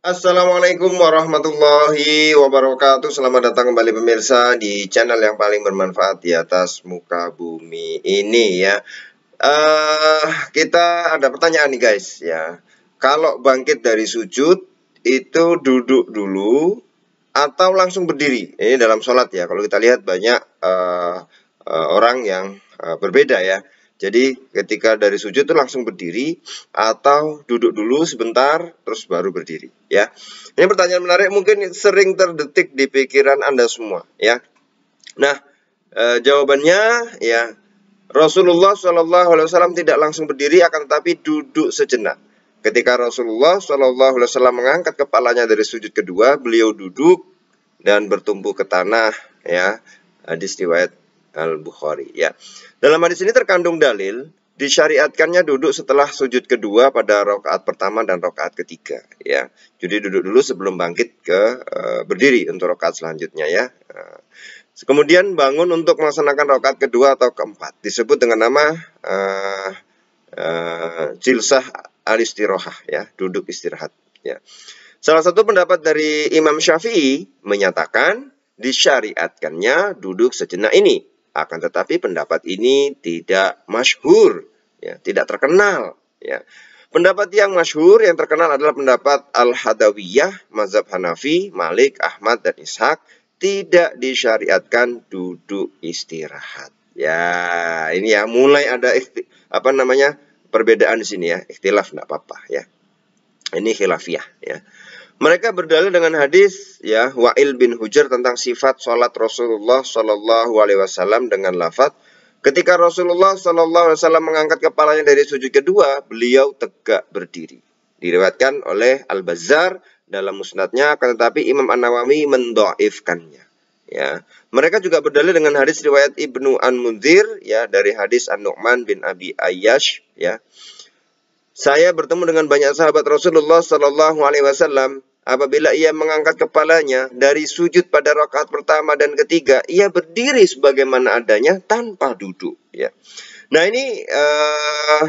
Assalamualaikum warahmatullahi wabarakatuh Selamat datang kembali pemirsa di channel yang paling bermanfaat di atas muka bumi ini ya uh, Kita ada pertanyaan nih guys ya Kalau bangkit dari sujud itu duduk dulu atau langsung berdiri Ini dalam sholat ya Kalau kita lihat banyak uh, uh, orang yang uh, berbeda ya jadi ketika dari sujud itu langsung berdiri atau duduk dulu sebentar terus baru berdiri ya. Ini pertanyaan menarik mungkin sering terdetik di pikiran Anda semua ya. Nah, e, jawabannya ya Rasulullah saw tidak langsung berdiri akan tetapi duduk sejenak. Ketika Rasulullah saw mengangkat kepalanya dari sujud kedua, beliau duduk dan bertumpu ke tanah ya. Hadis riwayat Al-Bukhari ya. Dalam hadis ini terkandung dalil disyariatkannya duduk setelah sujud kedua pada rokaat pertama dan rokaat ketiga ya jadi duduk dulu sebelum bangkit ke uh, berdiri untuk rokaat selanjutnya ya uh, kemudian bangun untuk melaksanakan rokaat kedua atau keempat disebut dengan nama uh, uh, jilsah ya duduk istirahat ya salah satu pendapat dari Imam Syafi'i menyatakan disyariatkannya duduk sejenak ini akan tetapi pendapat ini tidak masyhur, ya, tidak terkenal. Ya. Pendapat yang masyhur yang terkenal adalah pendapat Al-Hadawiyah, Mazhab Hanafi, Malik, Ahmad, dan Ishak tidak disyariatkan duduk istirahat. Ya, ini ya mulai ada apa namanya perbedaan di sini ya, ikhtilaf tidak apa-apa ya. Ini khilafiyah ya. Mereka berdalil dengan hadis ya Wa'il bin Hujr tentang sifat sholat Rasulullah Shallallahu Alaihi Wasallam dengan lafadz Ketika Rasulullah Shallallahu Alaihi Wasallam mengangkat kepalanya dari sujud kedua, beliau tegak berdiri. Diriwayatkan oleh Al Bazar dalam musnadnya, akan tetapi Imam An Nawawi mendoifkannya. Ya, mereka juga berdalil dengan hadis riwayat Ibnu An Munzir ya dari hadis An Nu'man bin Abi Ayyash ya. Saya bertemu dengan banyak sahabat Rasulullah Shallallahu Alaihi Wasallam Apabila ia mengangkat kepalanya dari sujud pada rakaat pertama dan ketiga, ia berdiri sebagaimana adanya tanpa duduk. Ya. Nah ini uh,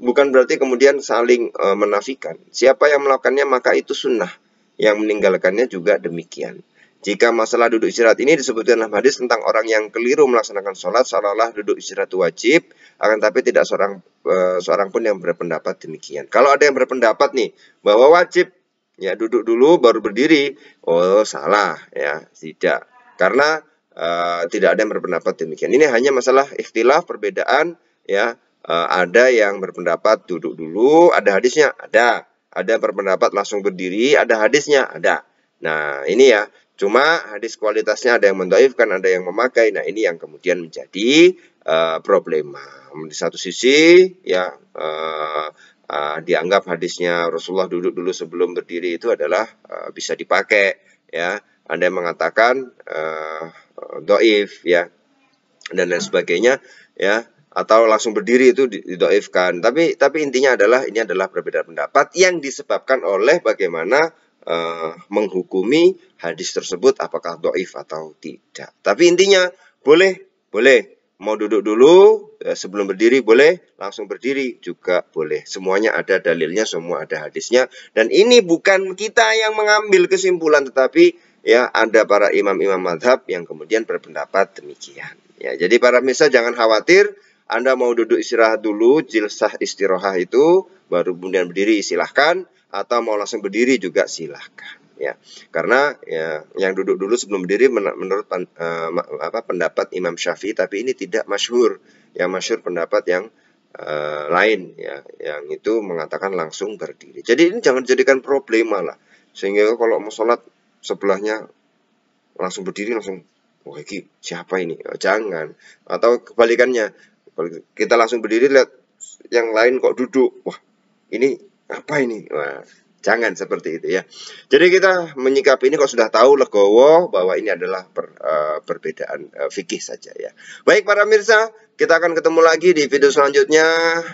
bukan berarti kemudian saling uh, menafikan. Siapa yang melakukannya maka itu sunnah. Yang meninggalkannya juga demikian. Jika masalah duduk istirahat ini disebutkan dalam hadis tentang orang yang keliru melaksanakan sholat seolah-olah duduk istirahat wajib, akan tapi tidak seorang uh, seorang pun yang berpendapat demikian. Kalau ada yang berpendapat nih bahwa wajib ya duduk dulu baru berdiri oh salah ya tidak karena uh, tidak ada yang berpendapat demikian ini hanya masalah ikhtilaf perbedaan ya uh, ada yang berpendapat duduk dulu ada hadisnya ada ada yang berpendapat langsung berdiri ada hadisnya ada nah ini ya cuma hadis kualitasnya ada yang mendoifkan ada yang memakai nah ini yang kemudian menjadi uh, problema di satu sisi ya uh, Ah, dianggap hadisnya Rasulullah duduk dulu sebelum berdiri itu adalah uh, bisa dipakai ya Anda yang mengatakan uh, doif ya dan lain sebagainya ya atau langsung berdiri itu didoifkan tapi tapi intinya adalah ini adalah perbedaan pendapat yang disebabkan oleh bagaimana uh, menghukumi hadis tersebut apakah doif atau tidak tapi intinya boleh boleh Mau duduk dulu, eh, sebelum berdiri boleh, langsung berdiri juga boleh. Semuanya ada dalilnya, semua ada hadisnya. Dan ini bukan kita yang mengambil kesimpulan, tetapi ya ada para imam-imam madhab yang kemudian berpendapat demikian. Ya, jadi para misa jangan khawatir, Anda mau duduk istirahat dulu, jilsah istirahat itu, baru kemudian berdiri silahkan, atau mau langsung berdiri juga silahkan ya karena ya, yang duduk dulu sebelum berdiri menurut pen, uh, eh, apa pendapat Imam Syafi'i tapi ini tidak masyhur yang masyhur pendapat yang uh, lain ya yang itu mengatakan langsung berdiri jadi ini jangan jadikan problema lah sehingga kalau mau sholat sebelahnya langsung berdiri langsung wah oh, siapa ini oh, jangan atau kebalikannya kita langsung berdiri lihat yang lain kok duduk wah ini apa ini wah Jangan seperti itu ya. Jadi kita menyikapi ini kalau sudah tahu legowo bahwa ini adalah per, uh, perbedaan uh, fikih saja ya. Baik para mirsa, kita akan ketemu lagi di video selanjutnya.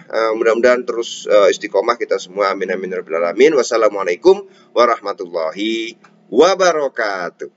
Uh, mudah-mudahan terus uh, istiqomah kita semua. Amin amin ya rabbil alamin. Wassalamualaikum warahmatullahi wabarakatuh.